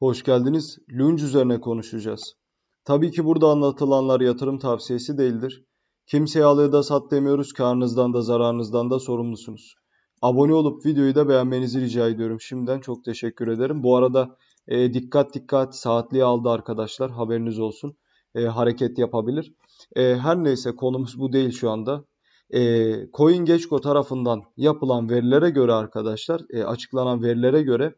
Hoş geldiniz. Lunge üzerine konuşacağız. Tabii ki burada anlatılanlar yatırım tavsiyesi değildir. Kimseye al da sat demiyoruz. Karnınızdan da zararınızdan da sorumlusunuz. Abone olup videoyu da beğenmenizi rica ediyorum. Şimdiden çok teşekkür ederim. Bu arada e, dikkat dikkat saatliği aldı arkadaşlar. Haberiniz olsun. E, hareket yapabilir. E, her neyse konumuz bu değil şu anda. E, CoinGecko tarafından yapılan verilere göre arkadaşlar e, açıklanan verilere göre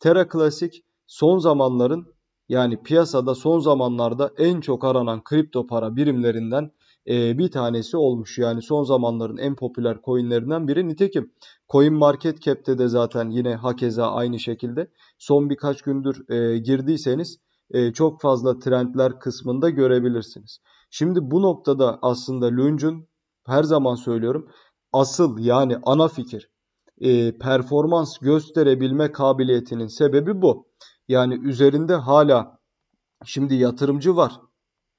Terra Classic son zamanların yani piyasada son zamanlarda en çok aranan kripto para birimlerinden e, bir tanesi olmuş. Yani son zamanların en popüler coinlerinden biri. Nitekim Coin Market Cap'te de zaten yine hakeza aynı şekilde son birkaç gündür e, girdiyseniz e, çok fazla trendler kısmında görebilirsiniz. Şimdi bu noktada aslında Lunge'un her zaman söylüyorum asıl yani ana fikir e, performans gösterebilme kabiliyetinin sebebi bu. Yani üzerinde hala şimdi yatırımcı var.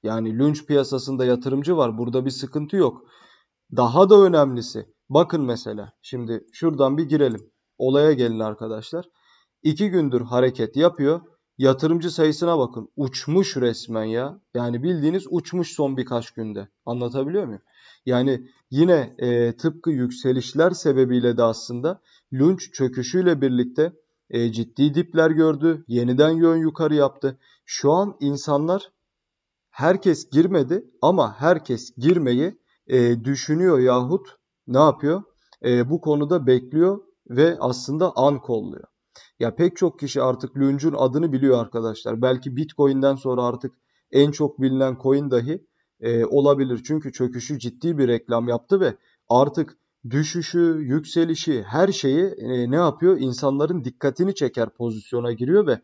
Yani lünç piyasasında yatırımcı var. Burada bir sıkıntı yok. Daha da önemlisi bakın mesela şimdi şuradan bir girelim. Olaya gelin arkadaşlar. İki gündür hareket yapıyor. Yatırımcı sayısına bakın. Uçmuş resmen ya. Yani bildiğiniz uçmuş son birkaç günde. Anlatabiliyor muyum? Yani yine e, tıpkı yükselişler sebebiyle de aslında lunch çöküşüyle birlikte e, ciddi dipler gördü. Yeniden yön yukarı yaptı. Şu an insanlar herkes girmedi ama herkes girmeyi e, düşünüyor yahut ne yapıyor? E, bu konuda bekliyor ve aslında an kolluyor. Ya pek çok kişi artık Lunge'un adını biliyor arkadaşlar. Belki Bitcoin'den sonra artık en çok bilinen coin dahi e, olabilir. Çünkü çöküşü ciddi bir reklam yaptı ve artık düşüşü, yükselişi, her şeyi e, ne yapıyor? İnsanların dikkatini çeker pozisyona giriyor ve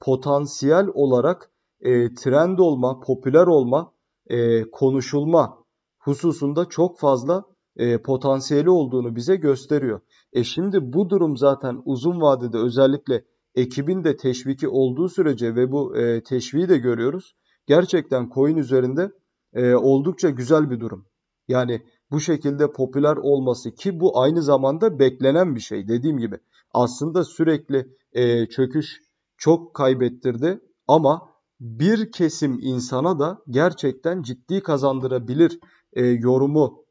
potansiyel olarak e, trend olma, popüler olma, e, konuşulma hususunda çok fazla e, potansiyeli olduğunu bize gösteriyor. E şimdi bu durum zaten uzun vadede özellikle ekibin de teşviki olduğu sürece ve bu e, teşviği de görüyoruz. Gerçekten coin üzerinde e, oldukça güzel bir durum. Yani bu şekilde popüler olması ki bu aynı zamanda beklenen bir şey dediğim gibi. Aslında sürekli e, çöküş çok kaybettirdi ama bir kesim insana da gerçekten ciddi kazandırabilir e, yorumu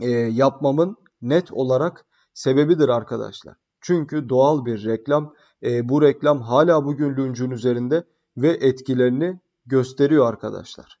e, yapmamın net olarak sebebidir arkadaşlar. Çünkü doğal bir reklam e, bu reklam hala bugün lüncün üzerinde ve etkilerini gösteriyor arkadaşlar.